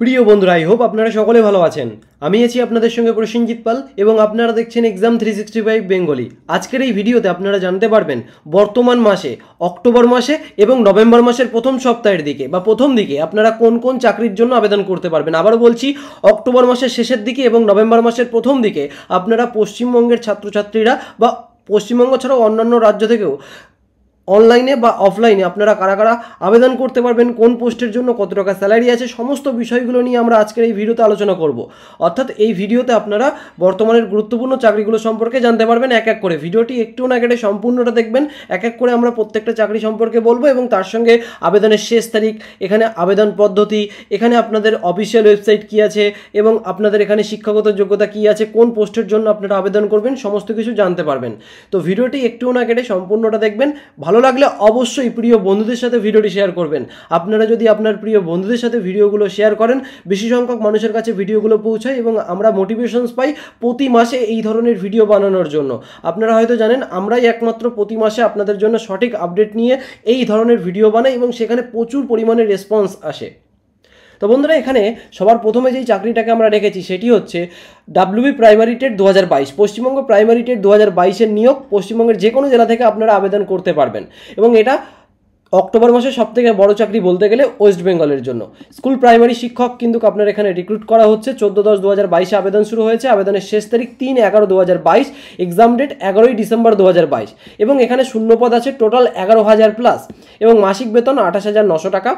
প্রিয় বন্ধুরা I hope আপনারা সকলে ভালো আছেন আমি আছি আপনাদের সঙ্গে প্রসেনজিৎ পাল এবং আপনারা দেখছেন exam three sixty five Bengali আজকের এই ভিডিওতে আপনারা জানতে পারবেন বর্তমান মাসে অক্টোবর মাসে এবং নভেম্বর মাসের প্রথম সপ্তাহের দিকে বা প্রথম দিকে আপনারা কোন কোন চাকরির জন্য আবেদন করতে পারবেন আবার বলছি অক্টোবর মাসের শেষের দিকে এবং নভেম্বর মাসের প্রথম দিকে আপনারা পশ্চিমবঙ্গের ছাত্রছাত্রীরা বা পশ্চিমবঙ্গ ছাড়াও অন্যান্য রাজ্য থেকেও অনলাইনে বা অফলাইনে আপনারা কারা কারা আবেদন করতে পারবেন কোন পোস্টের জন্য কত টাকা স্যালারি আছে সমস্ত বিষয়গুলো নিয়ে আমরা আজকের এই ভিডিওতে আলোচনা করব অর্থাৎ এই ভিডিওতে আপনারা বর্তমানের গুরুত্বপূর্ণ চাকরিগুলো সম্পর্কে জানতে পারবেন এক এক করে ভিডিওটি একটু না কেটে সম্পূর্ণটা দেখবেন এক এক করে আমরা প্রত্যেকটা চাকরি সম্পর্কে বলবো এবং তার সঙ্গে আবেদনের শেষ তারিখ এখানে আবেদন পদ্ধতি এখানে আপনাদের অফিসিয়াল ওয়েবসাইট কী আছে এবং আপনাদের এখানে শিক্ষাগত যোগ্যতা কী আছে কোন পোস্টের জন্য আপনারা আবেদন করবেন সমস্ত কিছু জানতে পারবেন তো ভিডিওটি একটু না কেটে সম্পূর্ণটা দেখবেন ভালো ভালো লাগলে অবশ্যই প্রিয় বন্ধুদের সাথে ভিডিওটি শেয়ার করবেন আপনারা যদি আপনার প্রিয় বন্ধুদের সাথে ভিডিওগুলো শেয়ার করেন বেশি সংখ্যক মানুষের কাছে ভিডিওগুলো পৌঁছায় এবং আমরা মোটিভেশনস পাই প্রতি মাসে এই ধরনের ভিডিও বানানোর জন্য আপনারা হয়তো জানেন আমরাই একমাত্র প্রতি মাসে আপনাদের জন্য সঠিক আপডেট নিয়ে এই ধরনের ভিডিও বানাই এবং সেখানে প্রচুর পরিমাণে রেসপন্স আসে তো বন্ধুরা এখানে সবার প্রথমে যেই চাকরিটাকে আমরা রেখেছি সেটি হচ্ছে ডাব্লিউবি প্রাইমারি টেট দু পশ্চিমবঙ্গ প্রাইমারি টেট দু হাজার নিয়োগ পশ্চিমবঙ্গের যে কোনো জেলা থেকে আপনারা আবেদন করতে পারবেন এবং এটা অক্টোবর মাসে সব থেকে বড়ো চাকরি বলতে গেলে ওয়েস্ট বেঙ্গলের জন্য স্কুল প্রাইমারি শিক্ষক কিন্তু আপনার এখানে রিক্রুট করা হচ্ছে চোদ্দো দশ দু হাজার বাইশে আবেদন শুরু হয়েছে আবেদনের শেষ তারিখ তিন এগারো দু হাজার বাইশ এক্সাম ডেট এগারোই ডিসেম্বর দু হাজার বাইশ এবং এখানে শূন্যপদ আছে টোটাল এগারো হাজার প্লাস এবং মাসিক বেতন আঠাশ হাজার নশো টাকা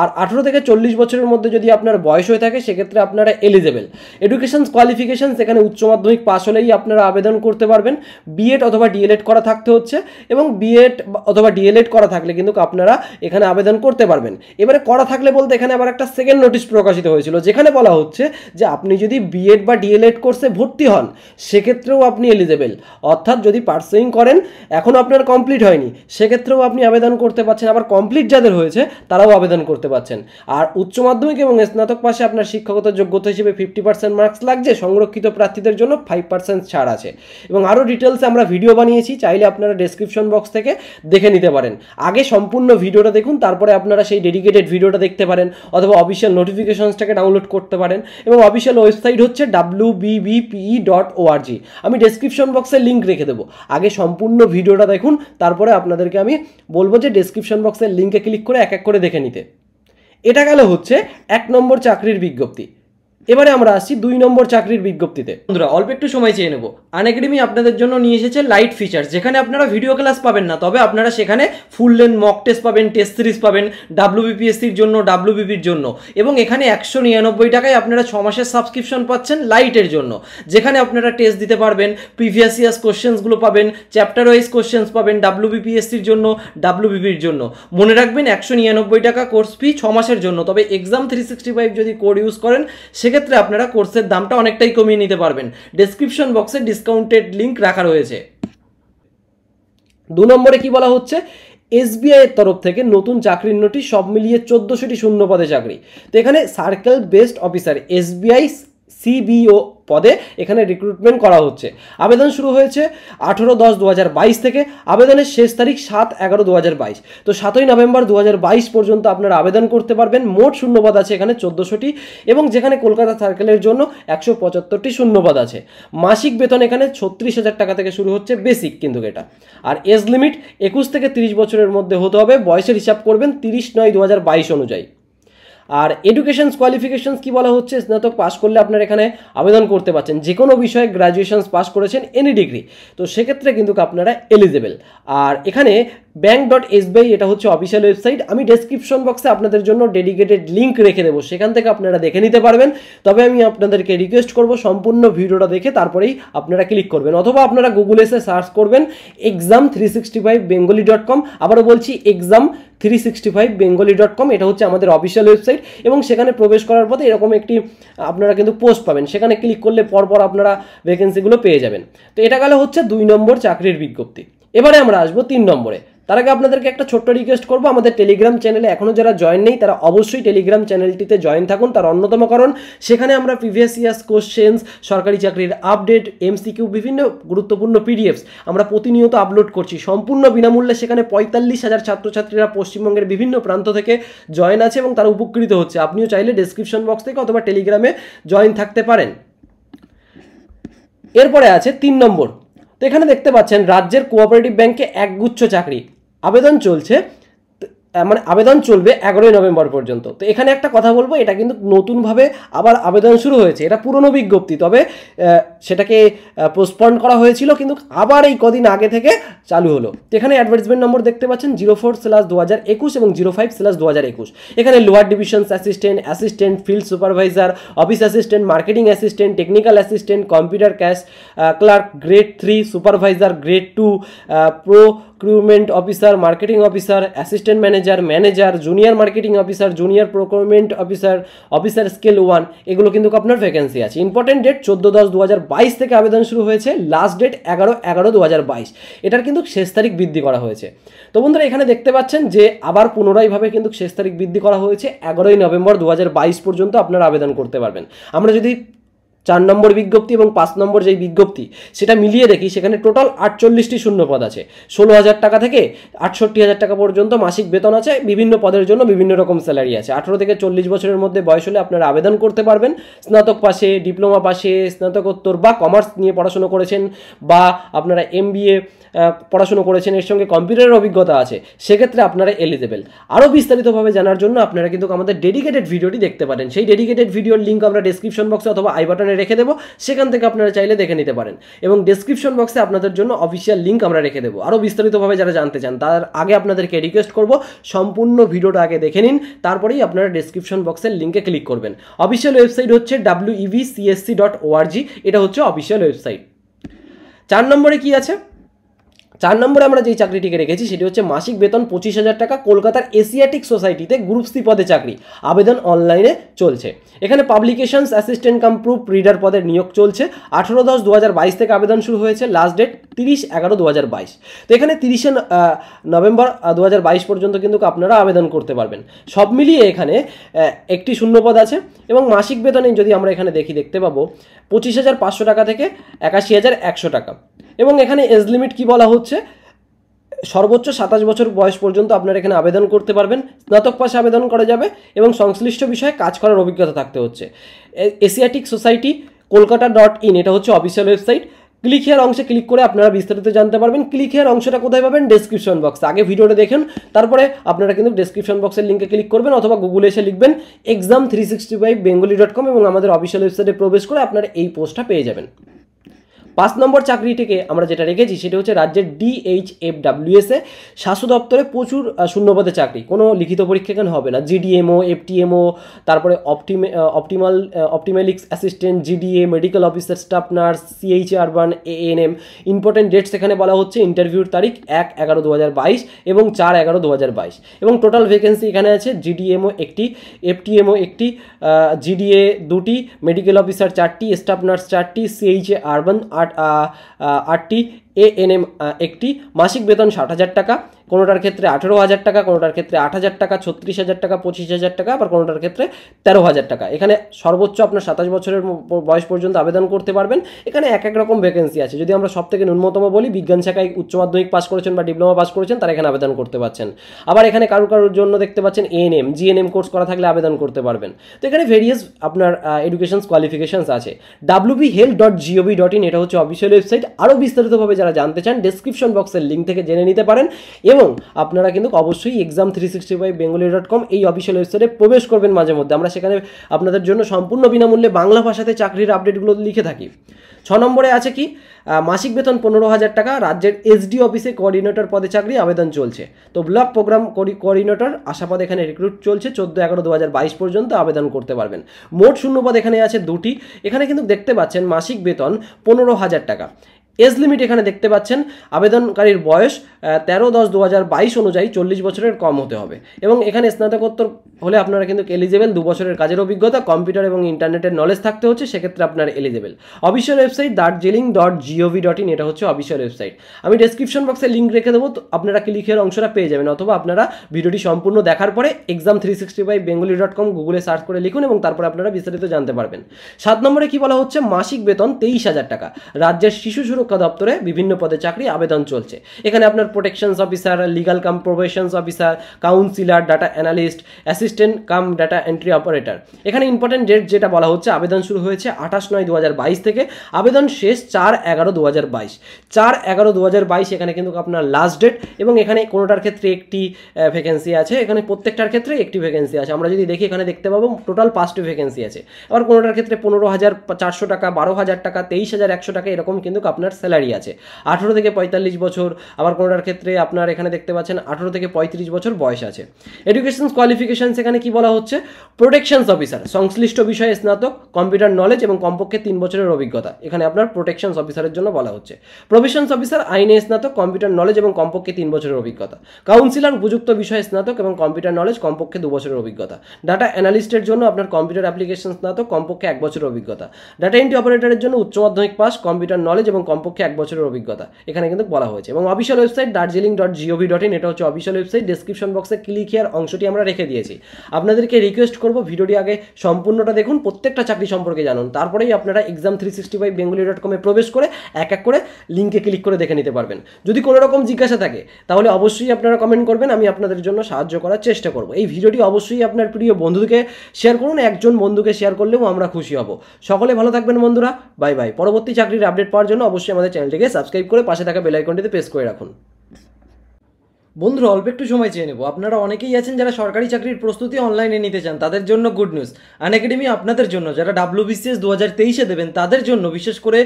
আর আঠেরো থেকে চল্লিশ বছরের মধ্যে যদি আপনার বয়স হয়ে থাকে সেক্ষেত্রে আপনারা এলিজেবেল এডুকেশন কোয়ালিফিকেশান সেখানে উচ্চ মাধ্যমিক পাশ হলেই আপনারা আবেদন করতে পারবেন বিএড অথবা ডিএলএড করা থাকতে হচ্ছে এবং বিএড অথবা ডিএলএড করা থাকলে কিন্তু আপনারা এখানে আবেদন করতে পারবেন এবারে করা থাকলে বলতে এখানে আবার একটা সেকেন্ড নোটিশ প্রকাশিত হয়েছিল যেখানে বলা হচ্ছে যে আপনি যদি বিএড বা ডিএলএড কোর্সে ভর্তি হন সেক্ষেত্রেও আপনি এলিজেবেল অর্থাৎ যদি পার্সুইং করেন এখনও আপনার কমপ্লিট হয়নি সেক্ষেত্রেও আপনি আবেদন করতে পারছেন আবার কমপ্লিট যাদের হয়েছে তারাও আবেদন করতে করতে পারছেন আর উচ্চ মাধ্যমিক এবং স্নাতক পাশে আপনার শিক্ষাগত যোগ্যতা হিসেবে ফিফটি পার্সেন্ট মার্কস লাগছে সংরক্ষিত প্রার্থীদের জন্য ফাইভ পার্সেন্ট ছাড় আছে এবং আরও ডিটেলসে আমরা ভিডিও বানিয়েছি চাইলে আপনারা ডেসক্রিপশন বক্স থেকে দেখে নিতে পারেন আগে সম্পূর্ণ ভিডিওটা দেখুন তারপরে আপনারা সেই ডেডিকেটেড ভিডিওটা দেখতে পারেন অথবা অফিসিয়াল নোটিফিকেশনসটাকে ডাউনলোড করতে পারেন এবং অফিসিয়াল ওয়েবসাইট হচ্ছে ডাব্লু ডট ওআরজি আমি ডেসক্রিপশন বক্সে লিঙ্ক রেখে দেবো আগে সম্পূর্ণ ভিডিওটা দেখুন তারপরে আপনাদেরকে আমি বলবো যে ডেসক্রিপশন বক্সের লিঙ্কে ক্লিক করে এক এক করে দেখে নিতে এটা গেল হচ্ছে এক নম্বর চাকরির বিজ্ঞপ্তি এবারে আমরা আসছি দুই নম্বর চাকরির বিজ্ঞপ্তিতে বন্ধুরা অল্প একটু সময় চেয়ে নেবো আনএকাডেমি আপনাদের জন্য নিয়ে এসেছে লাইট ফিচার্স যেখানে আপনারা ভিডিও ক্লাস পাবেন না তবে আপনারা সেখানে ফুল লেন মক টেস্ট পাবেন টেস্ট সিরিজ পাবেন বিপিএসসির জন্য ডাব্লুবিপির জন্য এবং এখানে একশো নিরানব্বই টাকায় আপনারা ছ মাসের সাবস্ক্রিপশন পাচ্ছেন লাইটের জন্য যেখানে আপনারা টেস্ট দিতে পারবেন প্রিভিয়াস ইয়ার্স কোশ্চেন্সগুলো পাবেন চ্যাপ্টার ওয়াইজ কোশ্চেন্স পাবেন ডাব্লুবিপিএসসির জন্য ডাব্লুবিপির জন্য মনে রাখবেন একশো নিরানব্বই টাকা কোর্স ফি ছ মাসের জন্য তবে এক্সাম থ্রি সিক্সটি ফাইভ যদি কোড ইউজ করেন সে সেক্ষেত্রে আপনারা কোর্সের দামটা অনেকটাই কমিয়ে নিতে পারবেন ডেসক্রিপশন বক্সে ডিসকাউন্টেড লিঙ্ক রাখা রয়েছে দু নম্বরে কি বলা হচ্ছে এসবিআইয়ের তরফ থেকে নতুন চাকরির নোটিশ সব মিলিয়ে চোদ্দোশোটি শূন্য পদে চাকরি তো এখানে circle based officer SBI CBO পদে এখানে রিক্রুটমেন্ট করা হচ্ছে আবেদন শুরু হয়েছে আঠেরো দশ দু বাইশ থেকে আবেদনের শেষ তারিখ সাত এগারো দু হাজার বাইশ তো সাতই নভেম্বর দু হাজার বাইশ পর্যন্ত আপনারা আবেদন করতে পারবেন মোট শূন্যপদ আছে এখানে চোদ্দোশোটি এবং যেখানে কলকাতা সার্কেলের জন্য একশো পঁচাত্তরটি শূন্যপদ আছে মাসিক বেতন এখানে ছত্রিশ হাজার টাকা থেকে শুরু হচ্ছে বেসিক কিন্তু এটা আর এজ লিমিট একুশ থেকে তিরিশ বছরের মধ্যে হতে হবে বয়সের হিসাব করবেন তিরিশ নয় দু অনুযায়ী আর এডুকেশন কোয়ালিফিকেশনস কি বলা হচ্ছে স্নাতক পাশ করলে আপনার এখানে আবেদন করতে পারছেন যে কোনো বিষয়ে গ্রাজুয়েশনস পাস করেছেন এনি ডিগ্রি তো সেক্ষেত্রে কিন্তু আপনারা এলিজেবেল আর এখানে ব্যাঙ্ক ডট এসবিআই এটা হচ্ছে অফিসিয়াল ওয়েবসাইট আমি ডেসক্রিপশন বক্সে আপনাদের জন্য ডেডিকেটেড লিঙ্ক রেখে দেবো সেখান থেকে আপনারা দেখে নিতে পারবেন তবে আমি আপনাদেরকে রিকোয়েস্ট করব সম্পূর্ণ ভিডিওটা দেখে তারপরেই আপনারা ক্লিক করবেন অথবা আপনারা গুগলে এসে সার্চ করবেন exam three sixty five Bengali dot com আবারও বলছি exam three sixty five Bengali dot com এটা হচ্ছে আমাদের অফিসিয়াল ওয়েবসাইট এবং সেখানে প্রবেশ করার পথে এরকম একটি আপনারা কিন্তু পোস্ট পাবেন সেখানে ক্লিক করলে পরপর আপনারা ভ্যাকেন্সিগুলো পেয়ে যাবেন তো এটা গেলে হচ্ছে দুই নম্বর চাকরির বিজ্ঞপ্তি এবারে আমরা আসবো তিন নম্বরে তার আগে আপনাদেরকে একটা ছোট্ট রিকোয়েস্ট করবো আমাদের টেলিগ্রাম চ্যানেলে এখনও যারা জয়েন নেই তারা অবশ্যই টেলিগ্রাম চ্যানেলটিতে জয়েন থাকুন তার অন্যতম কারণ সেখানে আমরা প্রিভিয়াস ইয়ার্স কোশ্চেন্স সরকারি চাকরির আপডেট এমসিকিউ বিভিন্ন গুরুত্বপূর্ণ পিডিএফস আমরা প্রতিনিয়ত আপলোড করছি সম্পূর্ণ বিনামূল্যে সেখানে পঁয়তাল্লিশ হাজার ছাত্রছাত্রীরা পশ্চিমবঙ্গের বিভিন্ন প্রান্ত থেকে জয়েন আছে এবং তারা উপকৃত হচ্ছে আপনিও চাইলে ডিসক্রিপশন বক্স থেকে অথবা টেলিগ্রামে জয়েন থাকতে পারেন এরপরে আছে তিন নম্বর তো এখানে দেখতে পাচ্ছেন রাজ্যের কোঅপারেটিভ ব্যাংকে একগুচ্ছ চাকরি আবেদন চলছে মানে আবেদন চলবে এগারোই নভেম্বর পর্যন্ত তো এখানে একটা কথা বলবো এটা কিন্তু নতুনভাবে আবার আবেদন শুরু হয়েছে এটা পুরনো বিজ্ঞপ্তি তবে সেটাকে পোস্টপন্ড করা হয়েছিল কিন্তু আবার এই কদিন আগে থেকে চালু হলো এখানে অ্যাডভার্টাইজমেন্ট নম্বর দেখতে পাচ্ছেন জিরো ফোর স্ল্যাশ দু হাজার একুশ এবং জিরো ফাইভ স্ল্যাশ দু হাজার একুশ এখানে lower divisions assistant assistant field supervisor office assistant marketing assistant technical assistant computer cash clerk grade three supervisor grade two pro procurement officer marketing officer assistant manager manager junior marketing officer junior procurement officer officer scale one এগুলো কিন্তু আপনার vacancy আছে important date চোদ্দো দশ দু থেকে আবেদন শুরু হয়েছে লাস্ট ডেট এগারো এগারো দু এটার কিন্তু শেষ তারিখ বৃদ্ধি করা হয়েছে তো বন্ধুরা এখানে দেখতে পাচ্ছেন যে আবার পুনরায়ভাবে কিন্তু শেষ তারিখ বৃদ্ধি করা হয়েছে এগারোই নভেম্বর দু পর্যন্ত আপনারা আবেদন করতে পারবেন আমরা যদি চার নম্বর বিজ্ঞপ্তি এবং পাঁচ নম্বর যেই বিজ্ঞপ্তি সেটা মিলিয়ে দেখি সেখানে টোটাল আটচল্লিশটি শূন্যপদ আছে ষোলো হাজার টাকা থেকে আটষট্টি হাজার টাকা পর্যন্ত মাসিক বেতন আছে বিভিন্ন পদের জন্য বিভিন্ন রকম স্যালারি আছে আঠেরো থেকে চল্লিশ বছরের মধ্যে বয়স হলে আপনারা আবেদন করতে পারবেন স্নাতক পাশে ডিপ্লোমা পাশে স্নাতকোত্তর বা কমার্স নিয়ে পড়াশুনো করেছেন বা আপনারা এম পড়াশুনো করেছেন এর সঙ্গে কম্পিউটারের অভিজ্ঞতা আছে সেক্ষেত্রে আপনারা এলিজেবেল আরও বিস্তারিতভাবে জানার জন্য আপনারা কিন্তু আমাদের ডেডিকেটেড ভিডিওটি দেখতে পারেন সেই ডেডিকেটেড ভিডিওর লিঙ্ক আমরা ডেসক্রিপশন বক্সে অথবা আই বাটনের রেখে দেবো সেখান থেকে আপনারা চাইলে দেখে নিতে পারেন এবং ডেসক্রিপশন বক্সে আপনাদের জন্য অফিসিয়াল লিঙ্ক আমরা রেখে দেবো আরও বিস্তারিতভাবে যারা জানতে চান তার আগে আপনাদেরকে রিকোয়েস্ট করব সম্পূর্ণ ভিডিওটা আগে দেখে নিন তারপরেই আপনারা ডেসক্রিপশন বক্সের লিঙ্কে ক্লিক করবেন অফিসিয়াল ওয়েবসাইট হচ্ছে ডাব্লিউ সিএসসি ডট এটা হচ্ছে অফিসিয়াল ওয়েবসাইট চার নম্বরে কি আছে চার নম্বরে আমরা যেই চাকরিটিকে রেখেছি সেটি হচ্ছে মাসিক বেতন পঁচিশ হাজার টাকা কলকাতার এশিয়াটিক সোসাইটিতে গ্রুপ সি পদে চাকরি আবেদন অনলাইনে চলছে এখানে publications assistant cum proof reader পদের নিয়োগ চলছে আঠেরো দশ দু হাজার বাইশ থেকে আবেদন শুরু হয়েছে লাস্ট ডেট তিরিশ এগারো দু হাজার বাইশ তো এখানে তিরিশে নভেম্বর দু হাজার বাইশ পর্যন্ত কিন্তু আপনারা আবেদন করতে পারবেন সব মিলিয়ে এখানে একটি শূন্যপদ আছে এবং মাসিক বেতনে যদি আমরা এখানে দেখি দেখতে পাবো পঁচিশ হাজার পাঁচশো টাকা থেকে একাশি হাজার একশো টাকা এবং এখানে এজ লিমিট কী বলা হচ্ছে সর্বোচ্চ সাতাশ বছর বয়স পর্যন্ত আপনারা এখানে আবেদন করতে পারবেন স্নাতক পাশে আবেদন করা যাবে এবং সংশ্লিষ্ট বিষয়ে কাজ করার অভিজ্ঞতা থাকতে হচ্ছে Asiatic society Kolkata dot in এটা হচ্ছে অফিসিয়াল ওয়েবসাইট ক্লিক হেয়ার অংশে ক্লিক করে আপনারা বিস্তারিত জানতে পারবেন ক্লিক হেয়ার অংশটা কোথায় পাবেন ডেসক্রিপশন বক্সে আগে ভিডিওটা দেখেন তারপরে আপনারা কিন্তু ডেসক্রিপশন বক্সের লিঙ্কে ক্লিক করবেন অথবা গুগলে এসে লিখবেন exam three sixty five Bengali dot com এবং আমাদের অফিসিয়াল ওয়েবসাইটে প্রবেশ করে আপনারা এই পোস্টটা পেয়ে যাবেন পাঁচ নম্বর চাকরিটিকে আমরা যেটা রেখেছি সেটা হচ্ছে রাজ্যের ডিএইচএফডাব্লিউএসএ স্বাস্থ্য দপ্তরে প্রচুর শূন্যপদে চাকরি কোনো লিখিত পরীক্ষা কেন হবে না জিডিএমও এফটিএমও তারপরে অপটিমে অপটিমাল অপটিমেলিক্স assistant GDA medical officer staff nurse CH urban ANM important dates এখানে বলা হচ্ছে ইন্টারভিউর তারিখ এক এগারো দু এবং চার এগারো দু এবং টোটাল ভ্যাকেন্সি এখানে আছে জিডিএমও একটি এফটিএমও একটি জিডিএ দুটি মেডিকেল অফিসার চারটি স্টাফ নার্স চারটি সিএইচএ আরবান আর আটটি এএনএম একটি মাসিক বেতন ষাট হাজার টাকা কোনোটার ক্ষেত্রে আঠেরো হাজার টাকা কোনোটার ক্ষেত্রে আট হাজার টাকা ছত্রিশ হাজার টাকা পঁচিশ হাজার টাকা আবার কোনোটার ক্ষেত্রে তেরো হাজার টাকা এখানে সর্বোচ্চ আপনার সাতাশ বছরের বয়স পর্যন্ত আবেদন করতে পারবেন এখানে এক এক রকম ভ্যাকেন্সি আছে যদি আমরা সব থেকে ন্যূনতম বলি বিজ্ঞান শাখায় উচ্চ মাধ্যমিক পাস করেছেন বা ডিপ্লোমা পাস করেছেন তারা এখানে আবেদন করতে পারছেন আবার এখানে কারো কারোর জন্য দেখতে পাচ্ছেন এএনএম জিএনএম কোর্স করা থাকলে আবেদন করতে পারবেন তো এখানে ভেরিয়াস আপনার এডুকেশনস কোয়ালিফিকেশনস আছে WB health dot GOV dot in এটা হচ্ছে অফিসিয়াল ওয়েবসাইট আরও বিস্তারিতভাবে যারা জানতে চান ডিসক্রিপশন বক্সের লিঙ্ক থেকে জেনে নিতে পারেন এবং আপনারা কিন্তু অবশ্যই exam three sixty five Bengali dot com এই অফিসিয়াল ওয়েবসাইটে প্রবেশ করবেন মাঝে মধ্যে আমরা সেখানে আপনাদের জন্য সম্পূর্ণ বিনামূল্যে বাংলা ভাষাতে চাকরির আপডেটগুলো লিখে থাকি ছ নম্বরে আছে কি মাসিক বেতন পনেরো হাজার টাকা রাজ্যের এসডি অফিসে কোঅর্ডিনেটর পদে চাকরি আবেদন চলছে তো ব্লক প্রোগ্রাম কোঅর্ডিনেটর আশা পদ এখানে রিক্রুট চলছে চোদ্দো এগারো দু হাজার বাইশ পর্যন্ত আবেদন করতে পারবেন মোট শূন্য পদ এখানে আছে দুটি এখানে কিন্তু দেখতে পাচ্ছেন মাসিক বেতন পনেরো হাজার টাকা এজ লিমিট এখানে দেখতে পাচ্ছেন আবেদনকারীর বয়স তেরো দশ দু অনুযায়ী চল্লিশ বছরের কম হতে হবে এবং এখানে স্নাতকোত্তর হলে আপনারা কিন্তু এলিজেবেল দু বছরের কাজের অভিজ্ঞতা কম্পিউটার এবং ইন্টারনেটের নলেজ থাকতে হচ্ছে সেক্ষেত্রে আপনার eligible official website Darjeeling dot GOV dot in এটা হচ্ছে অফিসিয়াল ওয়েবসাইট আমি ডেসক্রিপশন বক্সে লিঙ্ক রেখে দেবো আপনারা ক্লিকের অংশটা পেয়ে যাবেন অথবা আপনারা ভিডিওটি সম্পূর্ণ দেখার পরে exam three sixty five Bengali dot com গুগলে সার্চ করে লিখুন এবং তারপরে আপনারা বিস্তারিত জানতে পারবেন সাত নম্বরে কি বলা হচ্ছে মাসিক বেতন তেইশ হাজার টাকা রাজ্যের শিশু শুরু শিক্ষা দপ্তরে বিভিন্ন পদে চাকরি আবেদন চলছে এখানে আপনার protections officer legal cum probations officer counsellor data analyst assistant cum data entry operator এখানে ইম্পর্টেন্ট ডেট যেটা বলা হচ্ছে আবেদন শুরু হয়েছে আঠাশ নয় দু থেকে আবেদন শেষ চার এগারো দু হাজার বাইশ চার এগারো দু এখানে কিন্তু আপনার লাস্ট ডেট এবং এখানে কোনোটার ক্ষেত্রে একটি ভ্যাকেন্সি আছে এখানে প্রত্যেকটার ক্ষেত্রে একটি ভ্যাকেন্সি আছে আমরা যদি দেখি এখানে দেখতে পাবো টোটাল পাঁচটি ভ্যাকেন্সি আছে আবার কোনোটার ক্ষেত্রে পনেরো হাজার চারশো টাকা বারো হাজার টাকা তেইশ হাজার একশো টাকা এরকম কিন্তু আপনার আপনার স্যালারি আছে আঠেরো থেকে পঁয়তাল্লিশ বছর আবার কোনোটার ক্ষেত্রে আপনার এখানে দেখতে পাচ্ছেন আঠেরো থেকে পঁয়ত্রিশ বছর বয়স আছে এডুকেশন কোয়ালিফিকেশান সেখানে কি বলা হচ্ছে প্রোটেকশনস অফিসার সংশ্লিষ্ট বিষয়ে স্নাতক কম্পিউটার নলেজ এবং কমপক্ষে তিন বছরের অভিজ্ঞতা এখানে আপনার প্রোটেকশনস অফিসারের জন্য বলা হচ্ছে প্রভিশনস অফিসার আইনে স্নাতক কম্পিউটার নলেজ এবং কমপক্ষে তিন বছরের অভিজ্ঞতা কাউন্সিলার উপযুক্ত বিষয়ে স্নাতক এবং কম্পিউটার নলেজ কমপক্ষে দু বছরের অভিজ্ঞতা ডাটা অ্যানালিস্টের জন্য আপনার কম্পিউটার অ্যাপ্লিকেশন স্নাতক কমপক্ষে এক বছরের অভিজ্ঞতা ডাটা এন্ট্রি অপারেটারের জন্য উচ্চ মাধ্যমিক পাস কম্পিউটার নলেজ এবং কম কমপক্ষে এক বছরের অভিজ্ঞতা এখানে কিন্তু বলা হয়েছে এবং official website Darjeeling dot GOV dot in এটা হচ্ছে অফিসিয়াল ওয়েবসাইট ডিসক্রিপশন বক্সে ক্লিক হিয়ার অংশটি আমরা রেখে দিয়েছি আপনাদেরকে রিকোয়েস্ট করবো ভিডিওটি আগে সম্পূর্ণটা দেখুন প্রত্যেকটা চাকরি সম্পর্কে জানুন তারপরেই আপনারা exam three sixty five Bengali dot কমে প্রবেশ করে এক এক করে লিঙ্কে ক্লিক করে দেখে নিতে পারবেন যদি কোনো রকম জিজ্ঞাসা থাকে তাহলে অবশ্যই আপনারা কমেন্ট করবেন আমি আপনাদের জন্য সাহায্য করার চেষ্টা করব এই ভিডিওটি অবশ্যই আপনার প্রিয় বন্ধুকে শেয়ার করুন একজন বন্ধুকে শেয়ার করলেও আমরা খুশি হব সকলে ভালো থাকবেন বন্ধুরা বাই বাই পরবর্তী চাকরির আপডেট পাওয়ার জন্য অবশ্যই আমাদের চ্যানেলটিকে সাবস্ক্রাইব করে পাশে থাকা বেলাইকনটিতে প্রেস করে রাখুন বন্ধুরা অল্প একটু সময় চেয়ে নেব আপনারা অনেকেই আছেন যারা সরকারি চাকরির প্রস্তুতি অনলাইনে নিতে চান তাদের জন্য গুড নিউজ আনএকাডেমি আপনাদের জন্য যারা ডাব্লু বিসিএস দু হাজার তেইশে দেবেন তাদের জন্য বিশেষ করে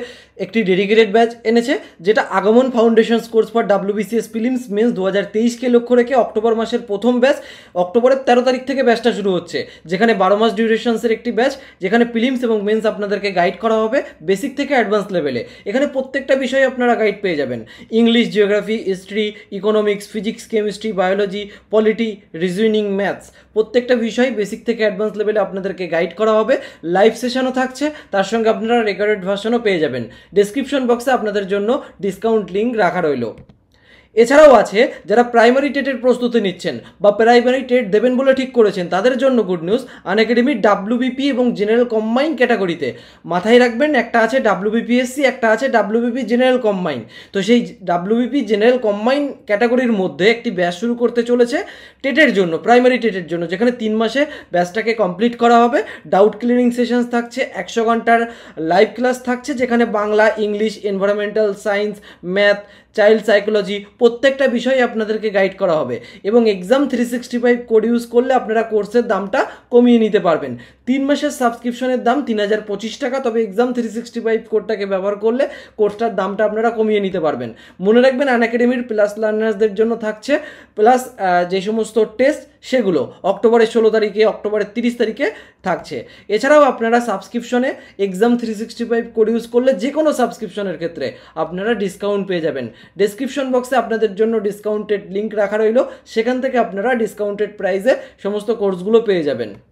একটি ডেডিকেটেড ব্যাচ এনেছে যেটা Agaman foundation course for W BCS prelims mains দু হাজার তেইশকে লক্ষ্য রেখে অক্টোবর মাসের প্রথম ব্যাচ অক্টোবরের তেরো তারিখ থেকে ব্যাচটা শুরু হচ্ছে যেখানে বারো মাস ডিউরেশনসের একটি ব্যাচ যেখানে ফিলিমস এবং মেন্স আপনাদেরকে গাইড করা হবে বেসিক থেকে অ্যাডভান্স লেভেলে এখানে প্রত্যেকটা বিষয়ে আপনারা গাইড পেয়ে যাবেন English geography history economics physics physics chemistry biology polity reasoning maths প্রত্যেকটা বিষয় বেসিক থেকে অ্যাডভান্স লেভেলে আপনাদেরকে গাইড করা হবে লাইভ সেশনও থাকছে তার সঙ্গে আপনারা রেকর্ডেড ভার্সনও পেয়ে যাবেন ডেসক্রিপশন বক্সে আপনাদের জন্য ডিসকাউন্ট লিঙ্ক রাখা রইল এছাড়াও আছে যারা প্রাইমারি টেটের প্রস্তুতি নিচ্ছেন বা প্রাইমারি টেট দেবেন বলে ঠিক করেছেন তাদের জন্য গুড নিউজ আনএকাডেমি ডাব্লিউবিপি এবং জেনারেল কম্বাইন ক্যাটাগরিতে মাথায় রাখবেন একটা আছে ডাব্লুবিপিএসসি একটা আছে ডাব্লিউবিপি জেনারেল কম্বাইন তো সেই ডাব্লিউবিপি জেনারেল কম্বাইন ক্যাটাগরির মধ্যে একটি ব্যাচ শুরু করতে চলেছে টেটের জন্য প্রাইমারি টেটের জন্য যেখানে তিন মাসে ব্যাচটাকে কমপ্লিট করা হবে ডাউট ক্লিনিং সেশনস থাকছে একশো ঘন্টার লাইভ ক্লাস থাকছে যেখানে Bangla English environmental science math child psychology প্রত্যেকটা বিষয়ে আপনাদেরকে গাইড করা হবে এবং exam three sixty five code use করলে আপনারা কোর্সের দামটা কমিয়ে নিতে পারবেন তিন মাসের সাবস্ক্রিপশনের দাম তিন হাজার পঁচিশ টাকা তবে এক্সাম থ্রি সিক্সটি ফাইভ কোডটাকে ব্যবহার করলে কোর্সটার দামটা আপনারা কমিয়ে নিতে পারবেন মনে রাখবেন আন প্লাস লার্নার্সদের জন্য থাকছে প্লাস যে সমস্ত টেস্ট সেগুলো অক্টোবরের ষোলো তারিখে অক্টোবরের তিরিশ তারিখে থাকছে এছাড়াও আপনারা সাবস্ক্রিপশনে exam three sixty five code use করলে যে কোনো সাবস্ক্রিপশনের ক্ষেত্রে আপনারা ডিসকাউন্ট পেয়ে যাবেন ডিসক্রিপশন বক্সে আপনাদের জন্য ডিসকাউন্টেড লিঙ্ক রাখা রইল সেখান থেকে আপনারা ডিসকাউন্টেড প্রাইসে সমস্ত কোর্সগুলো পেয়ে যাবেন